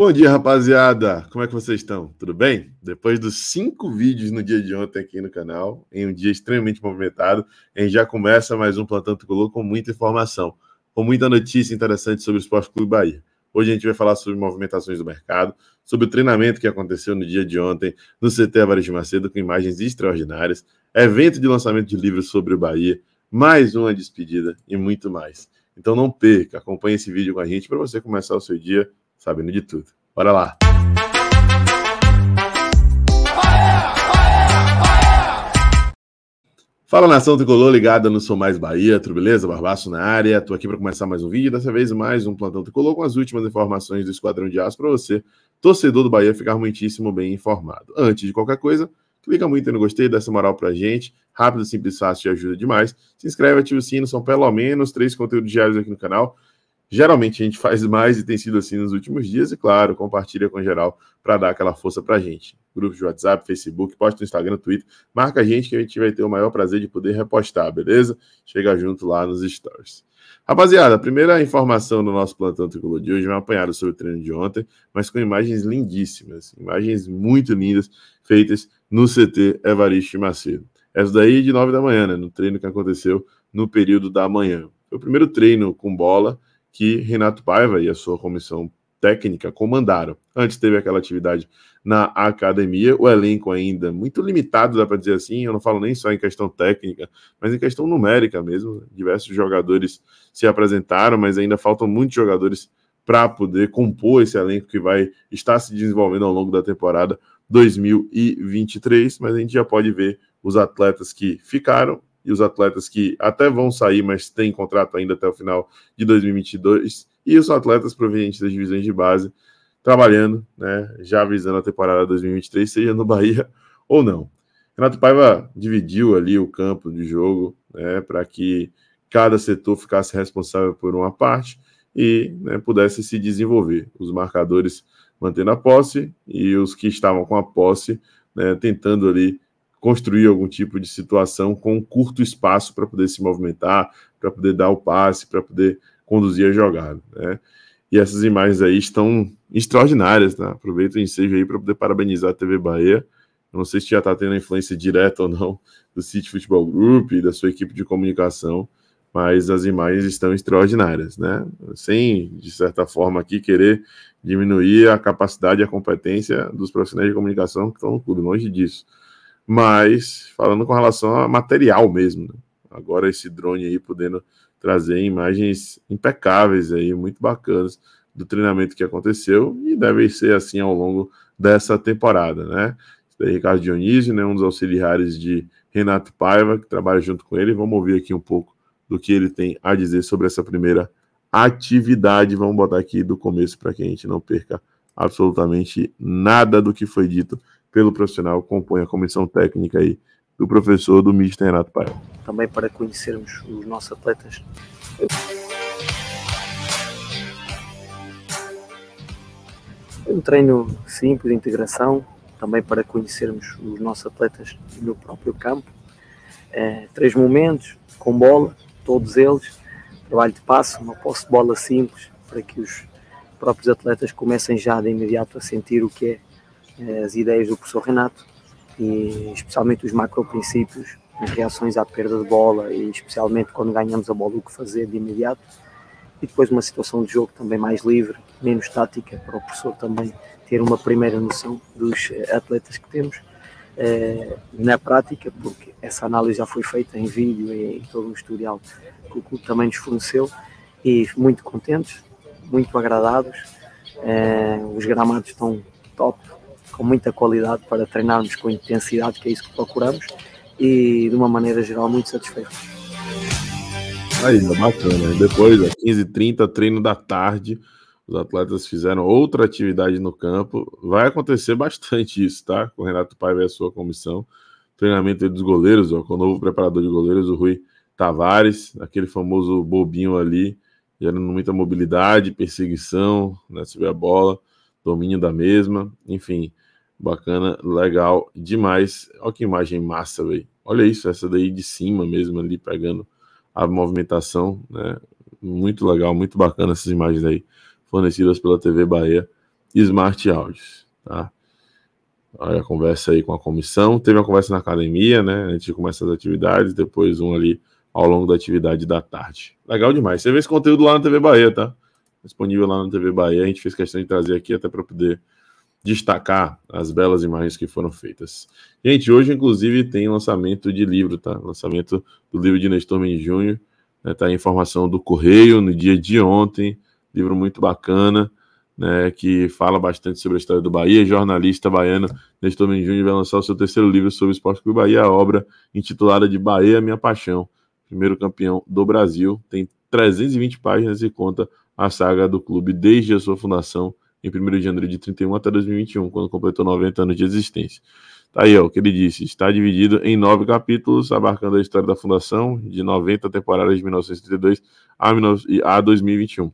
Bom dia, rapaziada. Como é que vocês estão? Tudo bem? Depois dos cinco vídeos no dia de ontem aqui no canal, em um dia extremamente movimentado, a gente já começa mais um Plantão Tricolor com muita informação, com muita notícia interessante sobre o Esporte Clube Bahia. Hoje a gente vai falar sobre movimentações do mercado, sobre o treinamento que aconteceu no dia de ontem no CT Avares de Macedo, com imagens extraordinárias, evento de lançamento de livros sobre o Bahia, mais uma despedida e muito mais. Então não perca, acompanhe esse vídeo com a gente para você começar o seu dia sabendo de tudo. Bora lá. Fala nação tricolor ligada no Sou Mais Bahia, tudo beleza? Barbaço na área, tô aqui para começar mais um vídeo, dessa vez mais um plantão tricolor com as últimas informações do Esquadrão de Aço para você, torcedor do Bahia, ficar muitíssimo bem informado. Antes de qualquer coisa, clica muito no gostei, dá essa moral pra gente, rápido, simples, fácil, te ajuda demais. Se inscreve, ativa o sino, são pelo menos três conteúdos diários aqui no canal, Geralmente a gente faz mais e tem sido assim nos últimos dias, e claro, compartilha com geral para dar aquela força para a gente. Grupos de WhatsApp, Facebook, posta no Instagram, Twitter, marca a gente que a gente vai ter o maior prazer de poder repostar, beleza? Chega junto lá nos stories. Rapaziada, a primeira informação do nosso plantão tricolor de hoje é um apanhado sobre o treino de ontem, mas com imagens lindíssimas, imagens muito lindas feitas no CT Evaristo Macedo. Essa daí de 9 da manhã, né, no treino que aconteceu no período da manhã. Foi o primeiro treino com bola que Renato Paiva e a sua comissão técnica comandaram. Antes teve aquela atividade na academia, o elenco ainda muito limitado, dá para dizer assim, eu não falo nem só em questão técnica, mas em questão numérica mesmo. Diversos jogadores se apresentaram, mas ainda faltam muitos jogadores para poder compor esse elenco que vai estar se desenvolvendo ao longo da temporada 2023, mas a gente já pode ver os atletas que ficaram e os atletas que até vão sair, mas têm contrato ainda até o final de 2022, e os atletas provenientes das divisões de base trabalhando, né, já avisando a temporada 2023, seja no Bahia ou não. Renato Paiva dividiu ali o campo de jogo né, para que cada setor ficasse responsável por uma parte e né, pudesse se desenvolver. Os marcadores mantendo a posse e os que estavam com a posse né, tentando ali construir algum tipo de situação com um curto espaço para poder se movimentar, para poder dar o passe, para poder conduzir a jogada. Né? E essas imagens aí estão extraordinárias. Né? Aproveito o ensejo aí para poder parabenizar a TV Bahia. Não sei se já está tendo influência direta ou não do City Futebol Group e da sua equipe de comunicação, mas as imagens estão extraordinárias, né? Sem, de certa forma, aqui querer diminuir a capacidade e a competência dos profissionais de comunicação que estão no clube, longe disso mas falando com relação a material mesmo, né? agora esse drone aí podendo trazer imagens impecáveis aí, muito bacanas do treinamento que aconteceu e deve ser assim ao longo dessa temporada, né? Daí Ricardo Dionísio, né, um dos auxiliares de Renato Paiva, que trabalha junto com ele. Vamos ouvir aqui um pouco do que ele tem a dizer sobre essa primeira atividade. Vamos botar aqui do começo para que a gente não perca absolutamente nada do que foi dito pelo profissional, compõe a comissão técnica aí do professor do Mister Renato Paiva. Também para conhecermos os nossos atletas. É um treino simples de integração, também para conhecermos os nossos atletas no próprio campo. É, três momentos com bola, todos eles, trabalho de passo, uma posse de bola simples, para que os próprios atletas comecem já de imediato a sentir o que é as ideias do professor Renato e especialmente os macro-princípios as reações à perda de bola e especialmente quando ganhamos a bola o que fazer de imediato e depois uma situação de jogo também mais livre, menos tática para o professor também ter uma primeira noção dos eh, atletas que temos eh, na prática porque essa análise já foi feita em vídeo e em todo um historial que o clube também nos forneceu e muito contentes, muito agradados eh, os gramados estão top com muita qualidade para treinarmos com intensidade, que é isso que procuramos, e de uma maneira geral muito satisfeito. Aí, é bacana. Depois, às 15h30, treino da tarde, os atletas fizeram outra atividade no campo. Vai acontecer bastante isso, tá? Com o Renato Paiva e a sua comissão. Treinamento dos goleiros, ó, com o novo preparador de goleiros, o Rui Tavares, aquele famoso bobinho ali, gerando muita mobilidade, perseguição, né, vê a bola, domínio da mesma, enfim. Bacana, legal demais. Olha que imagem massa, velho. Olha isso, essa daí de cima mesmo ali pegando a movimentação, né? Muito legal, muito bacana essas imagens aí, fornecidas pela TV Bahia Smart Audios, tá? Olha a conversa aí com a comissão. Teve uma conversa na academia, né? a gente começa as atividades, depois um ali ao longo da atividade da tarde. Legal demais. Você vê esse conteúdo lá na TV Bahia, tá? Disponível lá na TV Bahia. A gente fez questão de trazer aqui até para poder destacar as belas imagens que foram feitas. Gente, hoje, inclusive, tem lançamento de livro, tá? Lançamento do livro de Nestor Mendes Júnior. Né? Tá a informação do Correio no dia de ontem. Livro muito bacana, né? Que fala bastante sobre a história do Bahia. Jornalista baiano Nestor Mendes Júnior vai lançar o seu terceiro livro sobre o Esporte Clube Bahia, a obra intitulada de Bahia, é Minha Paixão. Primeiro campeão do Brasil. Tem 320 páginas e conta a saga do clube desde a sua fundação em 1 de janeiro de 31 até 2021, quando completou 90 anos de existência. Tá aí, ó, o que ele disse. Está dividido em nove capítulos, abarcando a história da fundação, de 90 temporadas de 1932 a, a 2021.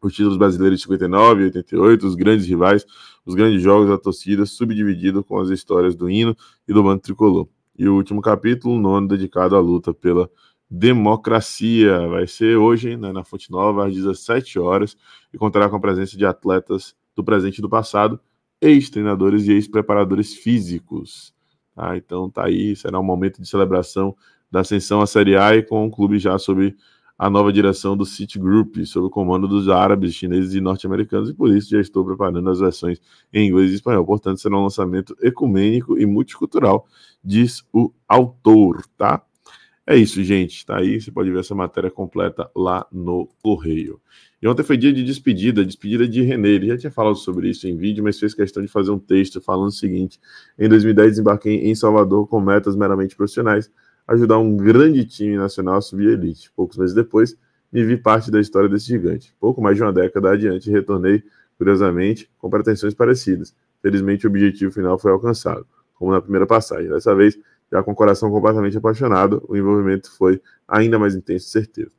Os títulos brasileiros de 59 e 88, os grandes rivais, os grandes jogos da torcida, subdividido com as histórias do hino e do bando tricolor. E o último capítulo, nono, dedicado à luta pela Democracia. Vai ser hoje né, na Fonte Nova, às 17 horas, e contará com a presença de atletas do presente e do passado, ex-treinadores e ex-preparadores físicos. Tá? Então tá aí, será um momento de celebração da ascensão à Série A e com o clube já sob a nova direção do Citigroup, sob o comando dos árabes, chineses e norte-americanos, e por isso já estou preparando as versões em inglês e espanhol. Portanto, será um lançamento ecumênico e multicultural, diz o autor, tá? É isso, gente. Tá aí. Você pode ver essa matéria completa lá no Correio. E ontem foi dia de despedida, despedida de René. Ele já tinha falado sobre isso em vídeo, mas fez questão de fazer um texto falando o seguinte: em 2010 desembarquei em Salvador com metas meramente profissionais, ajudar um grande time nacional a subir a elite. Poucos meses depois, me vi parte da história desse gigante. Pouco mais de uma década adiante, retornei, curiosamente, com pretensões parecidas. Felizmente, o objetivo final foi alcançado, como na primeira passagem. Dessa vez, já com o coração completamente apaixonado, o envolvimento foi ainda mais intenso e certeiro.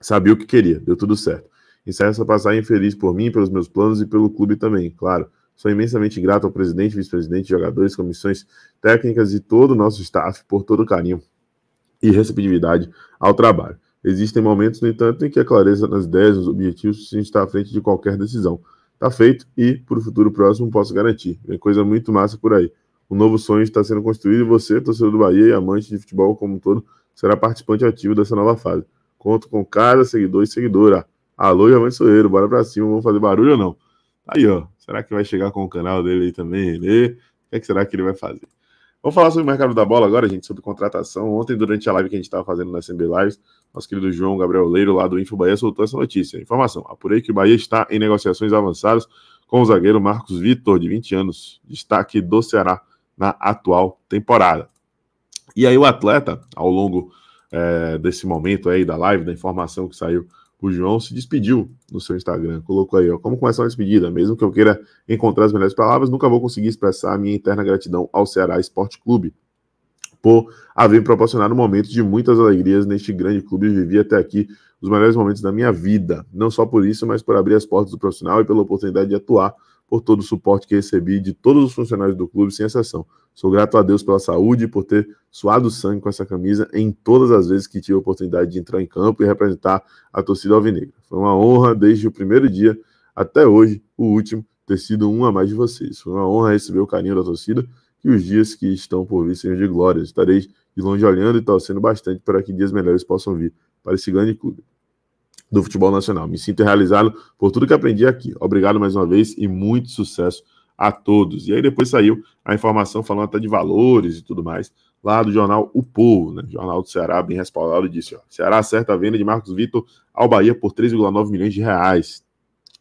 Sabia o que queria, deu tudo certo. Encerra essa passagem feliz por mim, pelos meus planos e pelo clube também, claro. Sou imensamente grato ao presidente, vice-presidente, jogadores, comissões técnicas e todo o nosso staff por todo o carinho e receptividade ao trabalho. Existem momentos, no entanto, em que a clareza nas ideias, nos objetivos, se está à frente de qualquer decisão. Está feito e, para o futuro próximo, posso garantir. É coisa muito massa por aí. Um novo sonho está sendo construído e você, torcedor do Bahia e amante de futebol como um todo, será participante ativo dessa nova fase. Conto com cada seguidor e seguidora. Alô, e Soeiro, bora pra cima, vamos fazer barulho ou não? Tá aí, ó, será que vai chegar com o canal dele aí também, Renê? O que, é que será que ele vai fazer? Vamos falar sobre o mercado da bola agora, gente, sobre contratação. Ontem, durante a live que a gente estava fazendo na SMB Lives, nosso querido João Gabriel Leiro, lá do Info Bahia, soltou essa notícia. Informação: apurei que o Bahia está em negociações avançadas com o zagueiro Marcos Vitor, de 20 anos, destaque do Ceará na atual temporada. E aí o atleta, ao longo é, desse momento aí da live, da informação que saiu o João se despediu no seu Instagram, colocou aí, ó, como começar uma despedida, mesmo que eu queira encontrar as melhores palavras, nunca vou conseguir expressar a minha interna gratidão ao Ceará Esporte Clube por haver proporcionado um momentos de muitas alegrias neste grande clube. Eu vivi até aqui os melhores momentos da minha vida, não só por isso, mas por abrir as portas do profissional e pela oportunidade de atuar por todo o suporte que recebi de todos os funcionários do clube, sem exceção. Sou grato a Deus pela saúde e por ter suado sangue com essa camisa em todas as vezes que tive a oportunidade de entrar em campo e representar a torcida alvinegra. Foi uma honra desde o primeiro dia até hoje, o último, ter sido um a mais de vocês. Foi uma honra receber o carinho da torcida e os dias que estão por vir sejam de glórias. Estarei de longe olhando e torcendo bastante para que dias melhores possam vir para esse grande clube do futebol nacional. Me sinto realizado por tudo que aprendi aqui. Obrigado mais uma vez e muito sucesso a todos. E aí depois saiu a informação falando até de valores e tudo mais, lá do jornal O Povo, né? Jornal do Ceará, bem respaldado, disse: ó, Ceará acerta a venda de Marcos Vitor ao Bahia por 3,9 milhões de reais.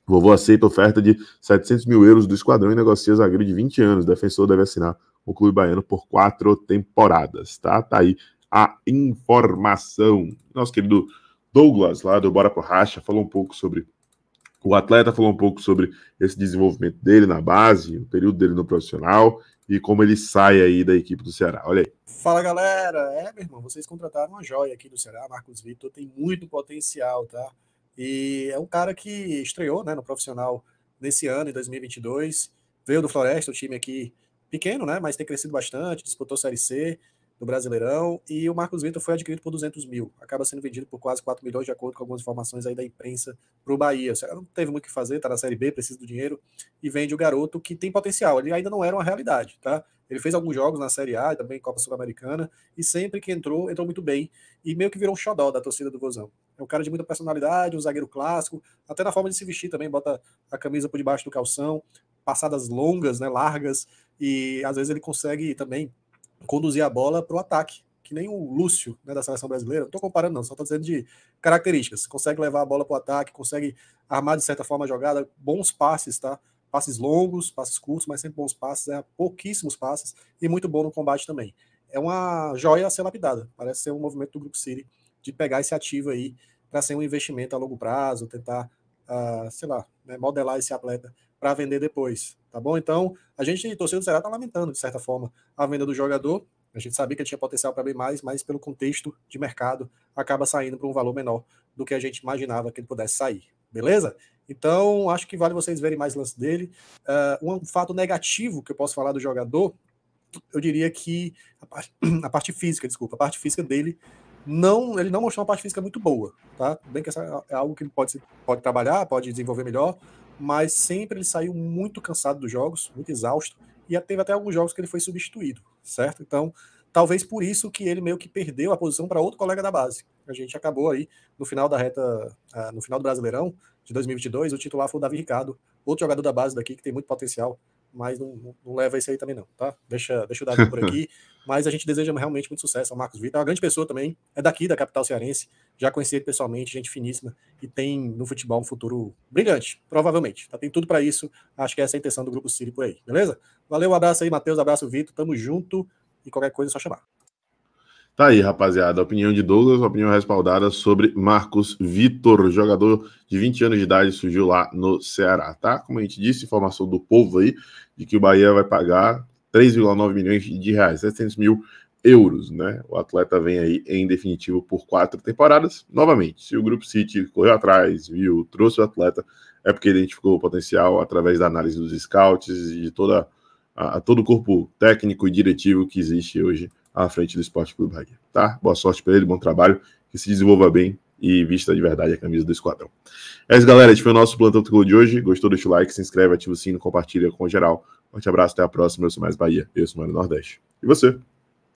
Vovô aceita oferta de 700 mil euros do esquadrão e negocia zagueiro de 20 anos. defensor deve assinar o clube baiano por quatro temporadas, tá? Tá aí a informação. Nosso querido Douglas, lá do Bora Pro Racha, falou um pouco sobre. O atleta falou um pouco sobre esse desenvolvimento dele na base, o período dele no profissional e como ele sai aí da equipe do Ceará. Olha aí. Fala galera, é meu irmão, vocês contrataram uma joia aqui do Ceará, Marcos Vitor tem muito potencial, tá? E é um cara que estreou né, no profissional nesse ano, em 2022, veio do Floresta, o time aqui pequeno, né? Mas tem crescido bastante, disputou Série C do Brasileirão, e o Marcos Vitor foi adquirido por 200 mil, acaba sendo vendido por quase 4 milhões, de acordo com algumas informações aí da imprensa, para o Bahia. O não teve muito o que fazer, está na Série B, precisa do dinheiro, e vende o garoto que tem potencial, ele ainda não era uma realidade, tá? Ele fez alguns jogos na Série A, também Copa Sul-Americana, e sempre que entrou, entrou muito bem, e meio que virou um xodó da torcida do Vozão. É um cara de muita personalidade, um zagueiro clássico, até na forma de se vestir também, bota a camisa por debaixo do calção, passadas longas, né, largas, e às vezes ele consegue também conduzir a bola para o ataque, que nem o Lúcio né, da seleção brasileira. Não estou comparando, não, só estou dizendo de características. Consegue levar a bola para o ataque, consegue armar de certa forma a jogada, bons passes, tá? Passes longos, passes curtos, mas sempre bons passes, é pouquíssimos passes e muito bom no combate também. É uma joia a ser lapidada. Parece ser um movimento do Grupo City de pegar esse ativo aí para ser um investimento a longo prazo, tentar, uh, sei lá, né, modelar esse atleta para vender depois, tá bom? Então, a gente, torcedor do Ceará, está lamentando, de certa forma, a venda do jogador. A gente sabia que tinha potencial para bem mais, mas pelo contexto de mercado, acaba saindo para um valor menor do que a gente imaginava que ele pudesse sair, beleza? Então, acho que vale vocês verem mais lance dele. Uh, um fato negativo que eu posso falar do jogador, eu diria que a parte, a parte física, desculpa, a parte física dele não, ele não mostrou uma parte física muito boa, tá? Bem que essa é algo que ele pode, pode trabalhar, pode desenvolver melhor, mas sempre ele saiu muito cansado dos jogos, muito exausto, e teve até alguns jogos que ele foi substituído, certo? Então, talvez por isso que ele meio que perdeu a posição para outro colega da base. A gente acabou aí no final da reta, ah, no final do Brasileirão de 2022, o titular foi o Davi Ricardo, outro jogador da base daqui que tem muito potencial mas não, não, leva isso aí também não, tá? Deixa, deixa o dado por aqui, mas a gente deseja realmente muito sucesso ao Marcos Vitor, é uma grande pessoa também, é daqui da capital cearense, já conheci ele pessoalmente, gente finíssima e tem no futebol um futuro brilhante, provavelmente. Tá? Tem tudo para isso, acho que essa é a intenção do grupo Siri por aí, beleza? Valeu, um abraço aí, Matheus, abraço, Vitor, tamo junto e qualquer coisa é só chamar. Tá aí, rapaziada. A opinião de Douglas, opinião respaldada sobre Marcos Vitor, jogador de 20 anos de idade, surgiu lá no Ceará, tá? Como a gente disse, informação do povo aí, de que o Bahia vai pagar 3,9 milhões de reais, 700 mil euros, né? O atleta vem aí em definitivo por quatro temporadas. Novamente, se o Grupo City correu atrás, viu, trouxe o atleta, é porque identificou o potencial através da análise dos scouts e de toda, a, todo o corpo técnico e diretivo que existe hoje à frente do Esporte Clube Bahia. Tá? Boa sorte para ele, bom trabalho, que se desenvolva bem e vista de verdade a camisa do esquadrão. É isso, galera. Esse foi o nosso Plantão Clube de hoje. Gostou? Deixa o like, se inscreve, ativa o sino, compartilha com o geral. Forte abraço, até a próxima. Eu sou mais Bahia, eu sou Mano Nordeste. E você?